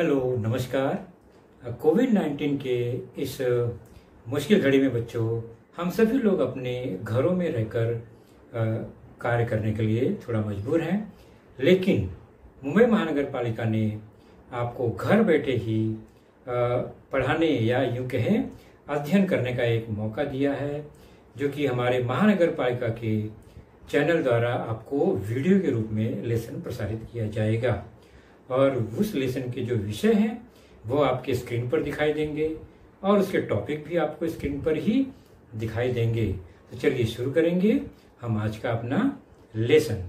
hello नमस्कार Covid nineteen के इस मुश्किल घड़ी में बच्चों हम सभी लोग अपने घरों में रहकर कार्य करने के लिए थोड़ा मजबूर हैं लेकिन मुंबई महानगर पालिका ने आपको घर बैठे ही पढ़ाने या यूँ कहें अध्ययन करने का एक मौका दिया है जो कि हमारे महानगर पालिका के चैनल द्वारा आपको वीडियो के रूप में लेसन प्रसारित किया जाएगा और उस लेसन के जो विषय हैं वो आपके स्क्रीन पर दिखाई देंगे और उसके टॉपिक भी आपको स्क्रीन पर ही दिखाई देंगे तो चलिए शुरू करेंगे हम आज का अपना लेसन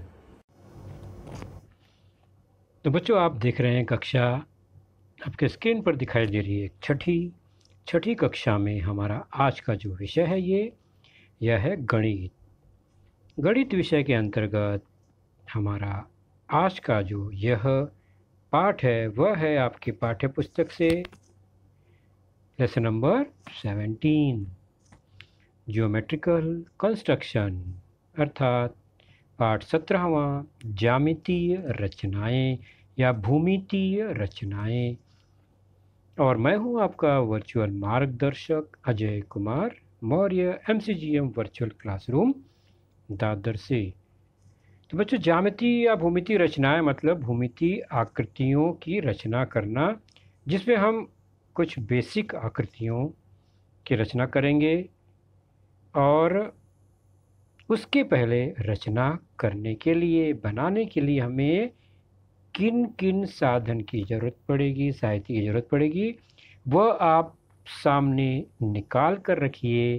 तो बच्चों आप देख रहे हैं कक्षा आपके स्क्रीन पर दिखाई दे रही है छठी छठी कक्षा में हमारा आज का जो विषय है ये यह है गणित गणित विषय के अंतर्गत हमारा आज का जो यह पाठ है वह है आपकी पाठ्य पुस्तक से lesson number seventeen geometrical construction अर्थात पाठ सत्रहवा जामितीय रचनाएं या भूमितीय रचनाएं और मैं हूं आपका वर्चुअल मार्गदर्शक Ajay Kumar Maurya M virtual classroom Dadar से तो बच्चों ज्यामिति या भूमिति रचनाएं मतलब भूमिति आकृतियों की रचना करना जिसमें हम कुछ बेसिक आकृतियों की रचना करेंगे और उसके पहले रचना करने के लिए बनाने के लिए हमें किन किन साधन की ज़रूरत पड़ेगी साहित्य की ज़रूरत पड़ेगी वह आप सामने निकाल कर रखिए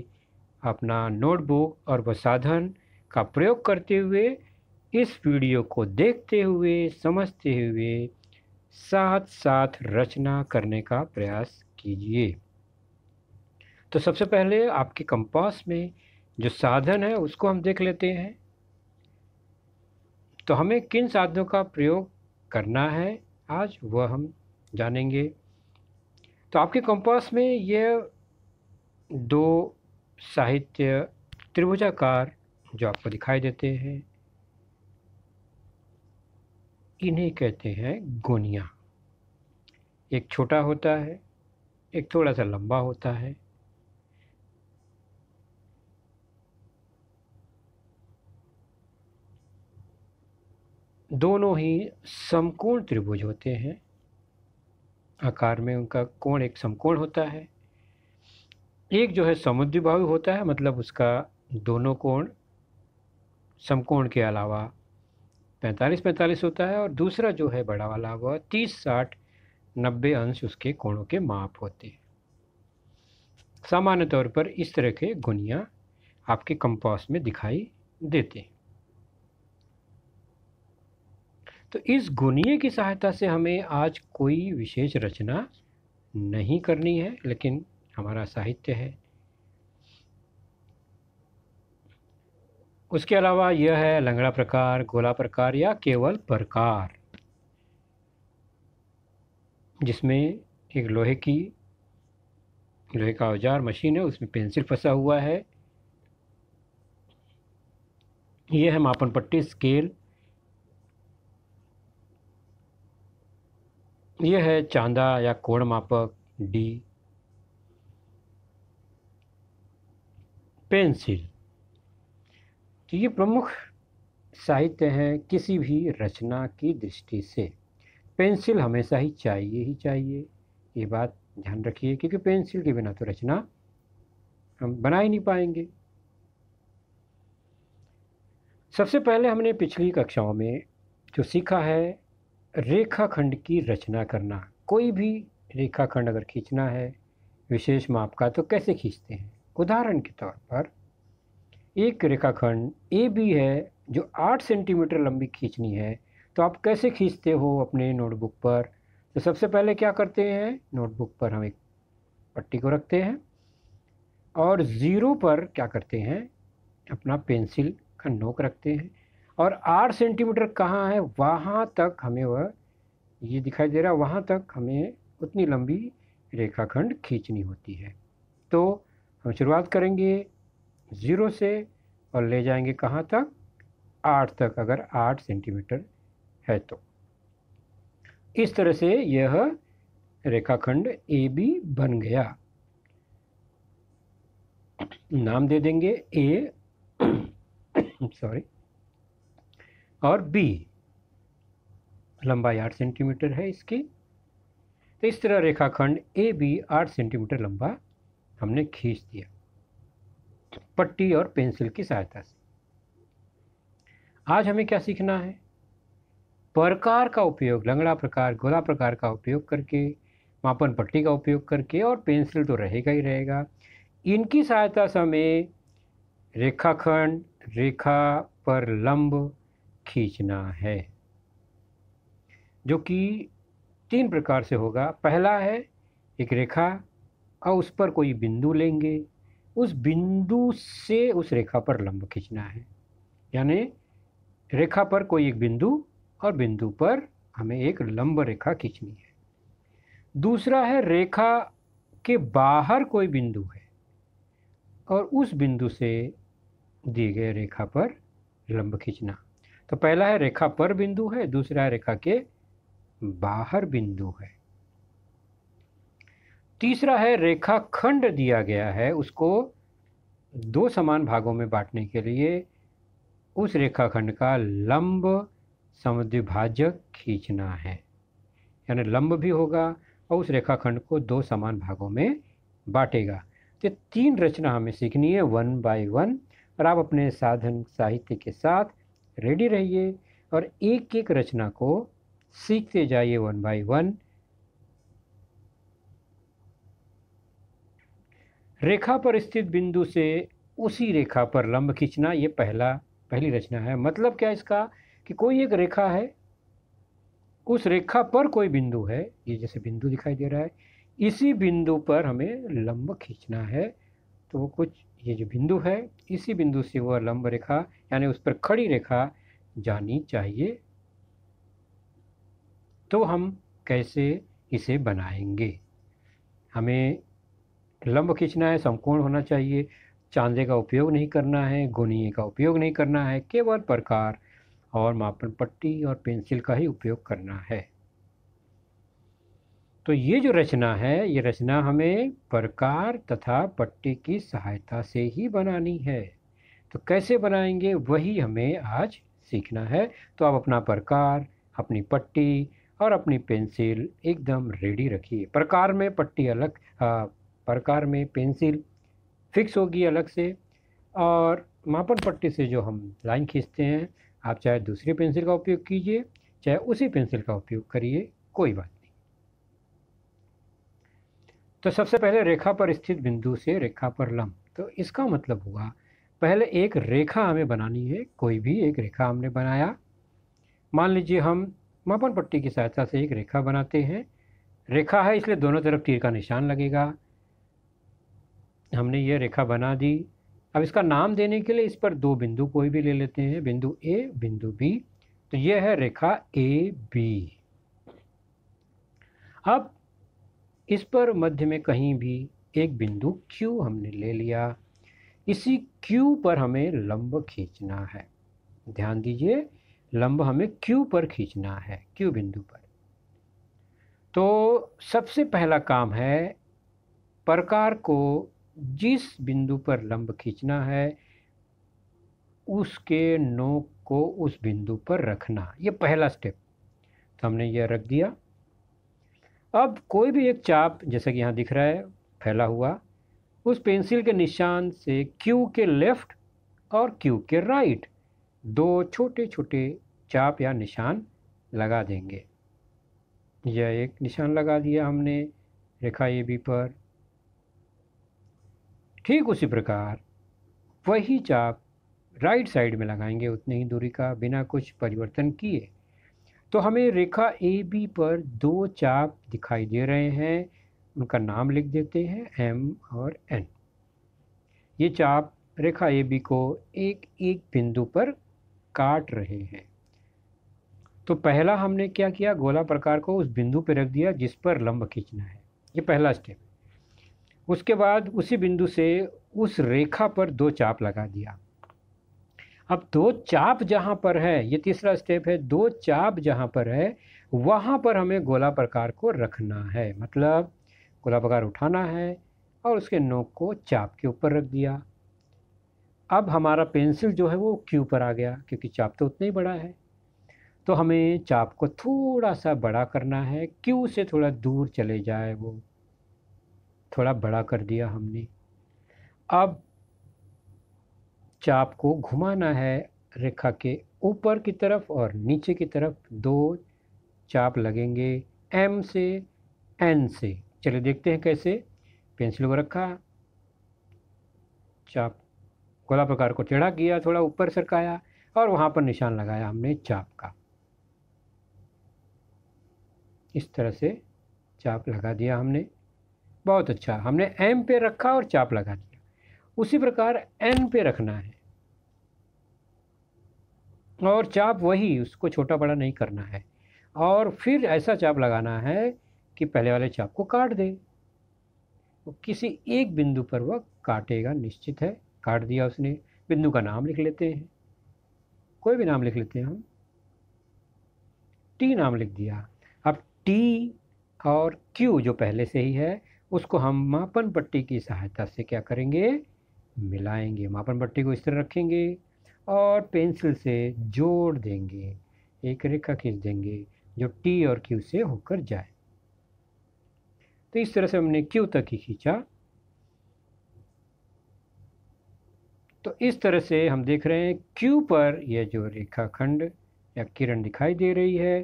अपना नोटबुक और वह साधन का प्रयोग करते हुए इस वीडियो को देखते हुए समझते हुए साथ साथ रचना करने का प्रयास कीजिए तो सबसे पहले आपके कंपास में जो साधन है उसको हम देख लेते हैं तो हमें किन साधनों का प्रयोग करना है आज वह हम जानेंगे तो आपके कंपास में यह दो साहित्य त्रिभुजाकार जो आपको दिखाई देते हैं इन्हें कहते हैं गोनिया एक छोटा होता है एक थोड़ा सा लंबा होता है दोनों ही समकोण त्रिभुज होते हैं आकार में उनका कोण एक समकोण होता है एक जो है समुद्री समुद्रीभावी होता है मतलब उसका दोनों कोण समकोण के अलावा पैंतालीस पैंतालीस होता है और दूसरा जो है बड़ा वाला वह तीस साठ नब्बे अंश उसके कोणों के माप होते हैं सामान्य तौर पर इस तरह के गुनिया आपके कंपास में दिखाई देते हैं तो इस गुनिये की सहायता से हमें आज कोई विशेष रचना नहीं करनी है लेकिन हमारा साहित्य है उसके अलावा यह है लंगड़ा प्रकार गोला प्रकार या केवल प्रकार जिसमें एक लोहे की लोहे का औजार मशीन है उसमें पेंसिल फंसा हुआ है यह है मापन पट्टी स्केल यह है चांदा या कोण मापक डी पेंसिल तो ये प्रमुख साहित्य हैं किसी भी रचना की दृष्टि से पेंसिल हमेशा ही चाहिए ही चाहिए ये बात ध्यान रखिए क्योंकि पेंसिल के बिना तो रचना हम बना ही नहीं पाएंगे सबसे पहले हमने पिछली कक्षाओं में जो सीखा है रेखाखंड की रचना करना कोई भी रेखाखंड अगर खींचना है विशेष माप का तो कैसे खींचते हैं उदाहरण के तौर पर एक रेखाखंड ए बी है जो आठ सेंटीमीटर लंबी खींचनी है तो आप कैसे खींचते हो अपने नोटबुक पर तो सबसे पहले क्या करते हैं नोटबुक पर हम एक पट्टी को रखते हैं और ज़ीरो पर क्या करते हैं अपना पेंसिल का नोक रखते हैं और आठ सेंटीमीटर कहाँ है वहाँ तक हमें वह ये दिखाई दे रहा है वहाँ तक हमें उतनी लंबी रेखाखंड खींचनी होती है तो हम शुरुआत करेंगे ज़ीरो से और ले जाएंगे कहाँ तक आठ तक अगर आठ सेंटीमीटर है तो इस तरह से यह रेखाखंड ए बी बन गया नाम दे देंगे ए सॉरी और बी लंबाई आठ सेंटीमीटर है इसकी तो इस तरह रेखाखंड ए बी आठ सेंटीमीटर लंबा हमने खींच दिया पट्टी और पेंसिल की सहायता से आज हमें क्या सीखना है प्रकार का उपयोग लंगड़ा प्रकार गोला प्रकार का उपयोग करके मापन पट्टी का उपयोग करके और पेंसिल तो रहेगा ही रहेगा इनकी सहायता से हमें रेखाखंड रेखा पर लंब खींचना है जो कि तीन प्रकार से होगा पहला है एक रेखा और उस पर कोई बिंदु लेंगे उस बिंदु से उस रेखा पर लंब खींचना है यानी रेखा पर कोई एक बिंदु और बिंदु पर हमें एक लंब रेखा खींचनी है दूसरा है रेखा के बाहर कोई बिंदु है और उस बिंदु से दिए गए रेखा पर लंब खींचना तो पहला है रेखा पर बिंदु है दूसरा है रेखा के बाहर बिंदु है तीसरा है रेखा खंड दिया गया है उसको दो समान भागों में बांटने के लिए उस रेखाखंड का लंब समद्विभाजक खींचना है यानी लंब भी होगा और उस रेखाखंड को दो समान भागों में बांटेगा तो तीन रचना हमें सीखनी है वन बाय वन और आप अपने साधन साहित्य के साथ रेडी रहिए और एक एक रचना को सीखते जाइए वन बाय वन रेखा पर स्थित बिंदु से उसी रेखा पर लंब खींचना ये पहला पहली रचना है मतलब क्या इसका कि कोई एक रेखा है उस रेखा पर कोई बिंदु है ये जैसे बिंदु दिखाई दे रहा है इसी बिंदु पर हमें लंब खींचना है तो वो कुछ ये जो बिंदु है इसी बिंदु से वह लंब रेखा यानी उस पर खड़ी रेखा जानी चाहिए तो हम कैसे इसे बनाएंगे हमें लंब खींचना है समकोण होना चाहिए चांदे का उपयोग नहीं करना है गोनीय का उपयोग नहीं करना है केवल प्रकार और मापन पट्टी और पेंसिल का ही उपयोग करना है तो ये जो रचना है ये रचना हमें प्रकार तथा पट्टी की सहायता से ही बनानी है तो कैसे बनाएंगे वही हमें आज सीखना है तो आप अपना प्रकार अपनी पट्टी और अपनी पेंसिल एकदम रेडी रखिए प्रकार में पट्टी अलग आ, प्रकार में पेंसिल फिक्स होगी अलग से और मापन पट्टी से जो हम लाइन खींचते हैं आप चाहे दूसरी पेंसिल का उपयोग कीजिए चाहे उसी पेंसिल का उपयोग करिए कोई बात नहीं तो सबसे पहले रेखा पर स्थित बिंदु से रेखा पर लंब तो इसका मतलब हुआ पहले एक रेखा हमें बनानी है कोई भी एक रेखा हमने बनाया मान लीजिए हम मापन पट्टी की सहायता से एक रेखा बनाते हैं रेखा है इसलिए दोनों तरफ तीर का निशान लगेगा हमने ये रेखा बना दी अब इसका नाम देने के लिए इस पर दो बिंदु कोई भी ले लेते हैं बिंदु ए बिंदु बी तो ये है रेखा ए बी अब इस पर मध्य में कहीं भी एक बिंदु Q हमने ले लिया इसी Q पर हमें लंब खींचना है ध्यान दीजिए लंब हमें Q पर खींचना है Q बिंदु पर तो सबसे पहला काम है प्रकार को जिस बिंदु पर लंब खींचना है उसके नोक को उस बिंदु पर रखना ये पहला स्टेप तो हमने यह रख दिया अब कोई भी एक चाप जैसा कि यहाँ दिख रहा है फैला हुआ उस पेंसिल के निशान से क्यू के लेफ्ट और क्यू के राइट दो छोटे छोटे चाप या निशान लगा देंगे यह एक निशान लगा दिया हमने रेखा ए बी पर ठीक उसी प्रकार वही चाप राइट साइड में लगाएंगे उतनी ही दूरी का बिना कुछ परिवर्तन किए तो हमें रेखा ए बी पर दो चाप दिखाई दे रहे हैं उनका नाम लिख देते हैं एम और एन ये चाप रेखा ए बी को एक एक बिंदु पर काट रहे हैं तो पहला हमने क्या किया गोला प्रकार को उस बिंदु पर रख दिया जिस पर लंब खींचना है ये पहला स्टेप उसके बाद उसी बिंदु से उस रेखा पर दो चाप लगा दिया अब दो चाप जहाँ पर है ये तीसरा स्टेप है दो चाप जहाँ पर है वहाँ पर हमें गोला प्रकार को रखना है मतलब गोला प्रकार उठाना है और उसके नोक को चाप के ऊपर रख दिया अब हमारा पेंसिल जो है वो क्यू पर आ गया क्योंकि चाप तो उतना ही बड़ा है तो हमें चाप को थोड़ा सा बड़ा करना है क्यू से थोड़ा दूर चले जाए वो थोड़ा बड़ा कर दिया हमने अब चाप को घुमाना है रेखा के ऊपर की तरफ और नीचे की तरफ दो चाप लगेंगे एम से एन से चलिए देखते हैं कैसे पेंसिल को रखा चाप गोला प्रकार को टेढ़ा किया थोड़ा ऊपर सरकाया और वहाँ पर निशान लगाया हमने चाप का इस तरह से चाप लगा दिया हमने बहुत अच्छा हमने एम पे रखा और चाप लगा दिया उसी प्रकार एन पे रखना है और चाप वही उसको छोटा बड़ा नहीं करना है और फिर ऐसा चाप लगाना है कि पहले वाले चाप को काट दे वो किसी एक बिंदु पर वह काटेगा निश्चित है काट दिया उसने बिंदु का नाम लिख लेते हैं कोई भी नाम लिख लेते हैं हम टी नाम लिख दिया अब टी और क्यू जो पहले से ही है उसको हम मापन पट्टी की सहायता से क्या करेंगे मिलाएंगे मापन पट्टी को इस तरह रखेंगे और पेंसिल से जोड़ देंगे एक रेखा खींच देंगे जो टी और क्यू से होकर जाए तो इस तरह से हमने क्यू तक ही खींचा तो इस तरह से हम देख रहे हैं क्यू पर यह जो रेखाखंड या किरण दिखाई दे रही है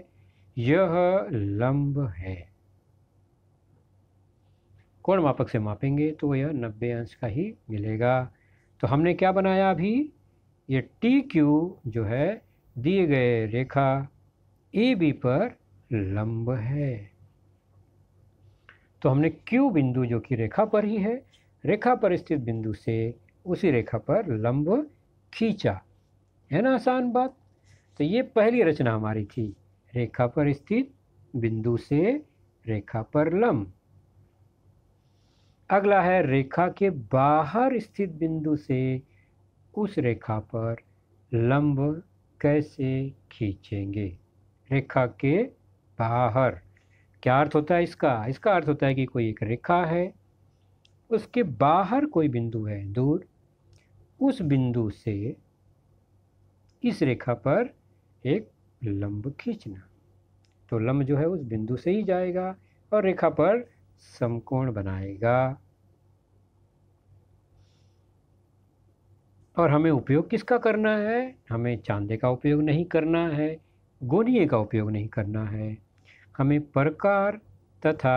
यह लंब है कोण मापक से मापेंगे तो यह नब्बे अंश का ही मिलेगा तो हमने क्या बनाया अभी ये टी क्यू जो है दिए गए रेखा ए बी पर लंब है तो हमने क्यू बिंदु जो कि रेखा पर ही है रेखा पर स्थित बिंदु से उसी रेखा पर लंब खींचा है ना आसान बात तो ये पहली रचना हमारी थी रेखा पर स्थित बिंदु से रेखा पर लंब अगला है रेखा के बाहर स्थित बिंदु से उस रेखा पर लंब कैसे खींचेंगे रेखा के बाहर क्या अर्थ होता है इसका इसका अर्थ होता है कि कोई एक रेखा है उसके बाहर कोई बिंदु है दूर उस बिंदु से इस रेखा पर एक लंब खींचना तो लंब जो है उस बिंदु से ही जाएगा और रेखा पर समकोण बनाएगा और हमें उपयोग किसका करना है हमें चांदे का उपयोग नहीं करना है गोनिए का उपयोग नहीं करना है हमें प्रकार तथा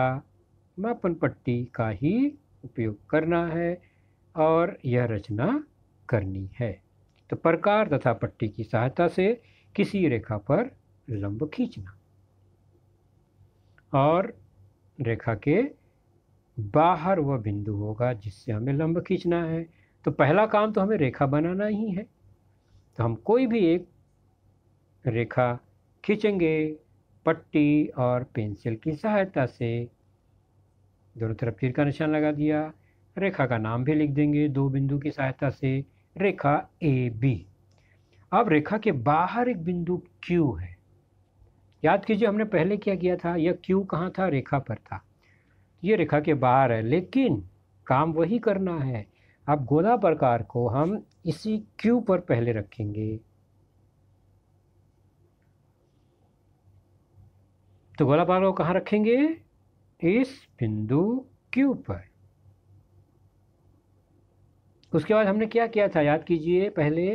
मापन पट्टी का ही उपयोग करना है और यह रचना करनी है तो प्रकार तथा पट्टी की सहायता से किसी रेखा पर लंब खींचना और रेखा के बाहर वह बिंदु होगा जिससे हमें लंब खींचना है तो पहला काम तो हमें रेखा बनाना ही है तो हम कोई भी एक रेखा खींचेंगे पट्टी और पेंसिल की सहायता से दोनों तरफ तीर का निशान लगा दिया रेखा का नाम भी लिख देंगे दो बिंदु की सहायता से रेखा ए बी अब रेखा के बाहर एक बिंदु क्यू है याद कीजिए हमने पहले क्या किया था यह क्यू कहाँ था रेखा पर था ये रेखा के बाहर है लेकिन काम वही करना है अब गोला प्रकार को हम इसी क्यू पर पहले रखेंगे तो गोला प्रकार को कहाँ रखेंगे इस बिंदु क्यू पर उसके बाद हमने क्या किया था याद कीजिए पहले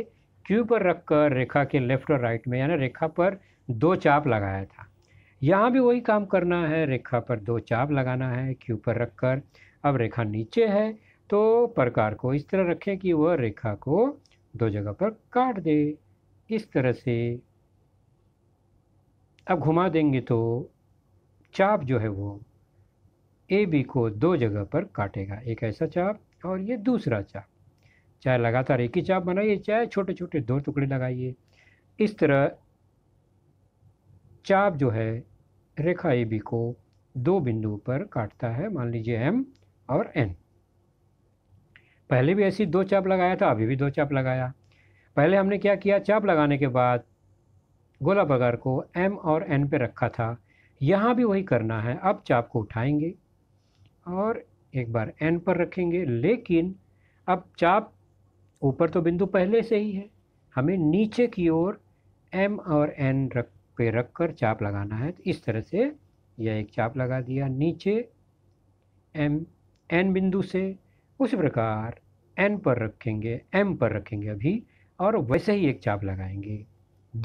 क्यू पर रखकर रेखा के लेफ्ट और राइट में यानी रेखा पर दो चाप लगाया था यहाँ भी वही काम करना है रेखा पर दो चाप लगाना है क्यू पर रखकर अब रेखा नीचे है तो प्रकार को इस तरह रखें कि वह रेखा को दो जगह पर काट दे इस तरह से अब घुमा देंगे तो चाप जो है वो ए बी को दो जगह पर काटेगा एक ऐसा चाप और ये दूसरा चाप चाहे लगातार एक ही चाप बनाइए चाहे छोटे छोटे दो टुकड़े लगाइए इस तरह चाप जो है रेखा ए बी को दो बिंदुओं पर काटता है मान लीजिए एम और एन पहले भी ऐसी दो चाप लगाया था अभी भी दो चाप लगाया पहले हमने क्या किया चाप लगाने के बाद गोला बगार को एम और एन पे रखा था यहाँ भी वही करना है अब चाप को उठाएंगे और एक बार एन पर रखेंगे लेकिन अब चाप ऊपर तो बिंदु पहले से ही है हमें नीचे की ओर एम और एन रख पे रख कर चाप लगाना है तो इस तरह से यह एक चाप लगा दिया नीचे एम एन बिंदु से उसी प्रकार एन पर रखेंगे एम पर रखेंगे अभी और वैसे ही एक चाप लगाएंगे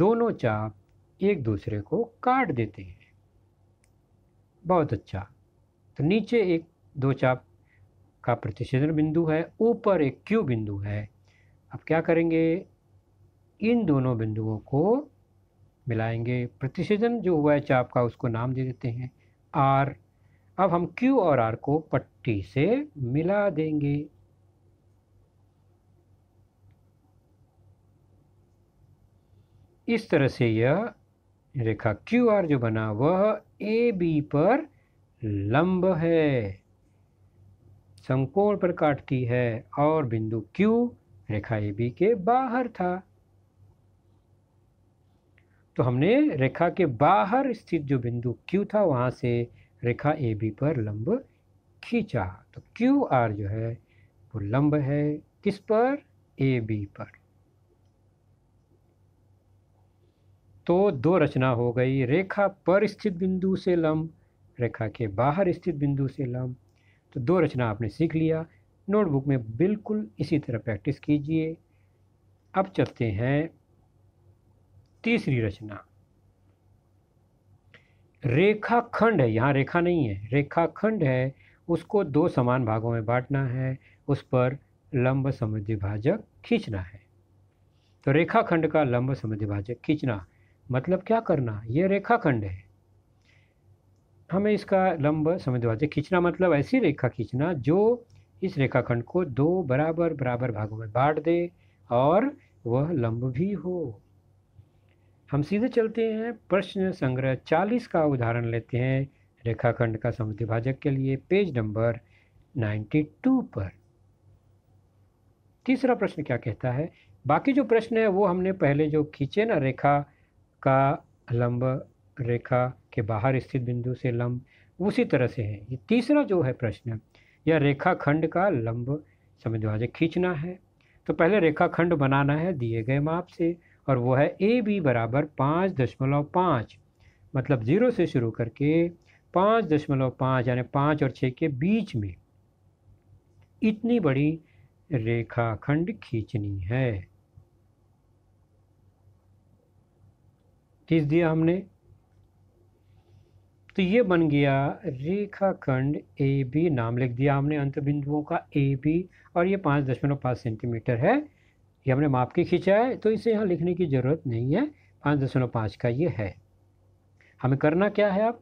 दोनों चाप एक दूसरे को काट देते हैं बहुत अच्छा तो नीचे एक दो चाप का प्रतिषेधन बिंदु है ऊपर एक क्यू बिंदु है अब क्या करेंगे इन दोनों बिंदुओं को मिलाएंगे प्रतिशतम जो हुआ है चाप का उसको नाम दे देते हैं आर अब हम Q और R को पट्टी से मिला देंगे इस तरह से यह रेखा क्यू आर जो बना वह ए बी पर लंब है समकोण पर काटती है और बिंदु क्यू रेखा ए बी के बाहर था तो हमने रेखा के बाहर स्थित जो बिंदु Q था वहाँ से रेखा ए बी पर लंब खींचा तो क्यू आर जो है वो लंब है किस पर ए बी पर तो दो रचना हो गई रेखा पर स्थित बिंदु से लंब रेखा के बाहर स्थित बिंदु से लंब तो दो रचना आपने सीख लिया नोटबुक में बिल्कुल इसी तरह प्रैक्टिस कीजिए अब चलते हैं तीसरी रचना रेखा खंड है यहाँ रेखा नहीं है रेखा खंड है उसको दो समान भागों में बांटना है उस पर लंब समद्विभाजक खींचना है तो रेखा खंड का लंब समद्विभाजक खींचना मतलब क्या करना ये रेखा खंड है हमें इसका लंब समद्विभाजक खींचना मतलब ऐसी रेखा खींचना जो इस रेखाखंड को दो बराबर बराबर भागों में बांट दे और वह लंब भी हो हम सीधे चलते हैं प्रश्न संग्रह 40 का उदाहरण लेते हैं रेखाखंड का समुद्रभाजक के लिए पेज नंबर 92 पर तीसरा प्रश्न क्या कहता है बाकी जो प्रश्न है वो हमने पहले जो खींचे ना रेखा का लंब रेखा के बाहर स्थित बिंदु से लंब उसी तरह से है ये तीसरा जो है प्रश्न या रेखाखंड का लंब समद्वाजक खींचना है तो पहले रेखाखंड बनाना है दिए गए माप से और वो है ए बी बराबर पाँच दशमलव पाँच मतलब ज़ीरो से शुरू करके पाँच दशमलव पाँच यानी पाँच और छः के बीच में इतनी बड़ी रेखाखंड खींचनी है किस दिया हमने तो ये बन गया रेखाखंड ए बी नाम लिख दिया हमने अंत बिंदुओं का ए बी और ये पाँच दशमलव पाँच सेंटीमीटर है ये हमने माप के खींचा है तो इसे यहाँ लिखने की ज़रूरत नहीं है पाँच दशमलव पाँच का ये है हमें करना क्या है अब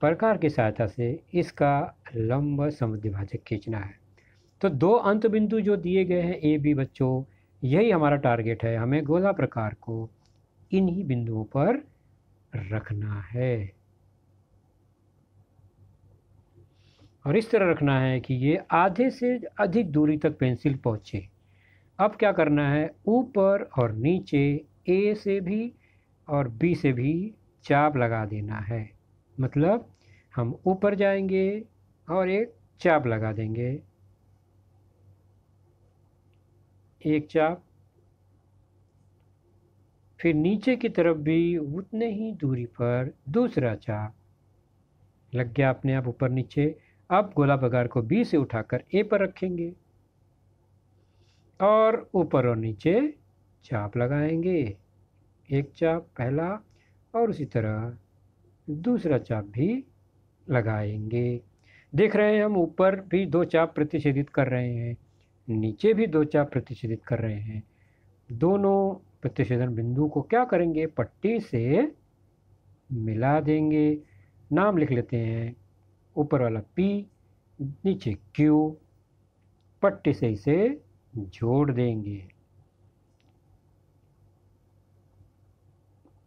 प्रकार की सहायता से इसका लंब समद्विभाजक खींचना है तो दो अंत बिंदु जो दिए गए हैं ए बी बच्चों यही हमारा टारगेट है हमें गोला प्रकार को इन्हीं बिंदुओं पर रखना है और इस तरह रखना है कि ये आधे से अधिक दूरी तक पेंसिल पहुँचे अब क्या करना है ऊपर और नीचे ए से भी और बी से भी चाप लगा देना है मतलब हम ऊपर जाएंगे और एक चाप लगा देंगे एक चाप फिर नीचे की तरफ भी उतने ही दूरी पर दूसरा चाप लग गया अपने आप ऊपर नीचे अब बगार को बी से उठाकर ए पर रखेंगे और ऊपर और नीचे चाप लगाएंगे एक चाप पहला और उसी तरह दूसरा चाप भी लगाएंगे देख रहे हैं हम ऊपर भी दो चाप प्रतिषेधित कर रहे हैं नीचे भी दो चाप प्रतिषेधित कर रहे हैं दोनों प्रतिषेधन बिंदु को क्या करेंगे पट्टी से मिला देंगे नाम लिख लेते हैं ऊपर वाला P नीचे Q पट्टी से इसे जोड़ देंगे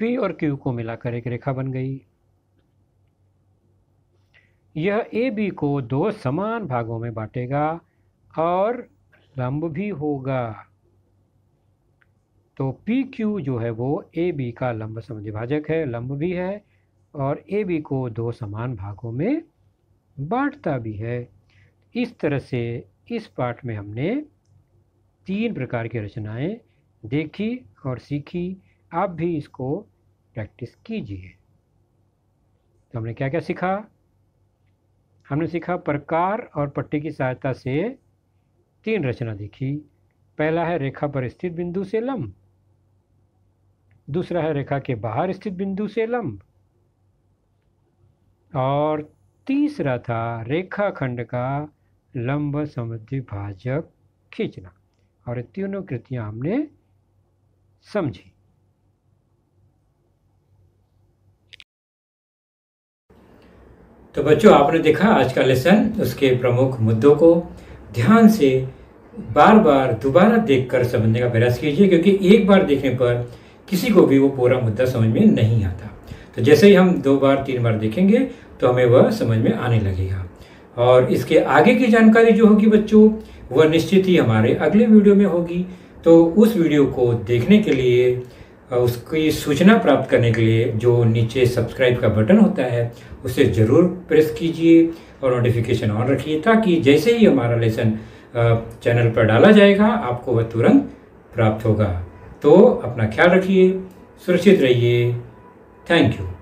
P और Q को मिलाकर एक रेखा बन गई यह ए बी को दो समान भागों में बांटेगा और लंब भी होगा तो पी क्यू जो है वो ए बी का लंब समझ भाजक है लंब भी है और ए बी को दो समान भागों में बांटता भी है इस तरह से इस पाठ में हमने तीन प्रकार की रचनाएं देखी और सीखी आप भी इसको प्रैक्टिस कीजिए तो हमने क्या क्या सीखा हमने सीखा प्रकार और पट्टी की सहायता से तीन रचना देखी पहला है रेखा पर स्थित बिंदु से लंब दूसरा है रेखा के बाहर स्थित बिंदु से लंब और तीसरा था रेखाखंड का लंब समृद्धि भाजक खींचना और तीनों कृतियां हमने समझी तो बच्चों आपने देखा आज का लेसन उसके प्रमुख मुद्दों को ध्यान से बार बार दोबारा देखकर समझने का प्रयास कीजिए क्योंकि एक बार देखने पर किसी को भी वो पूरा मुद्दा समझ में नहीं आता तो जैसे ही हम दो बार तीन बार देखेंगे तो हमें वह समझ में आने लगेगा और इसके आगे की जानकारी जो होगी बच्चों वह निश्चित ही हमारे अगले वीडियो में होगी तो उस वीडियो को देखने के लिए उसकी सूचना प्राप्त करने के लिए जो नीचे सब्सक्राइब का बटन होता है उसे ज़रूर प्रेस कीजिए और नोटिफिकेशन ऑन रखिए ताकि जैसे ही हमारा लेसन चैनल पर डाला जाएगा आपको वह तुरंत प्राप्त होगा तो अपना ख्याल रखिए सुरक्षित रहिए थैंक यू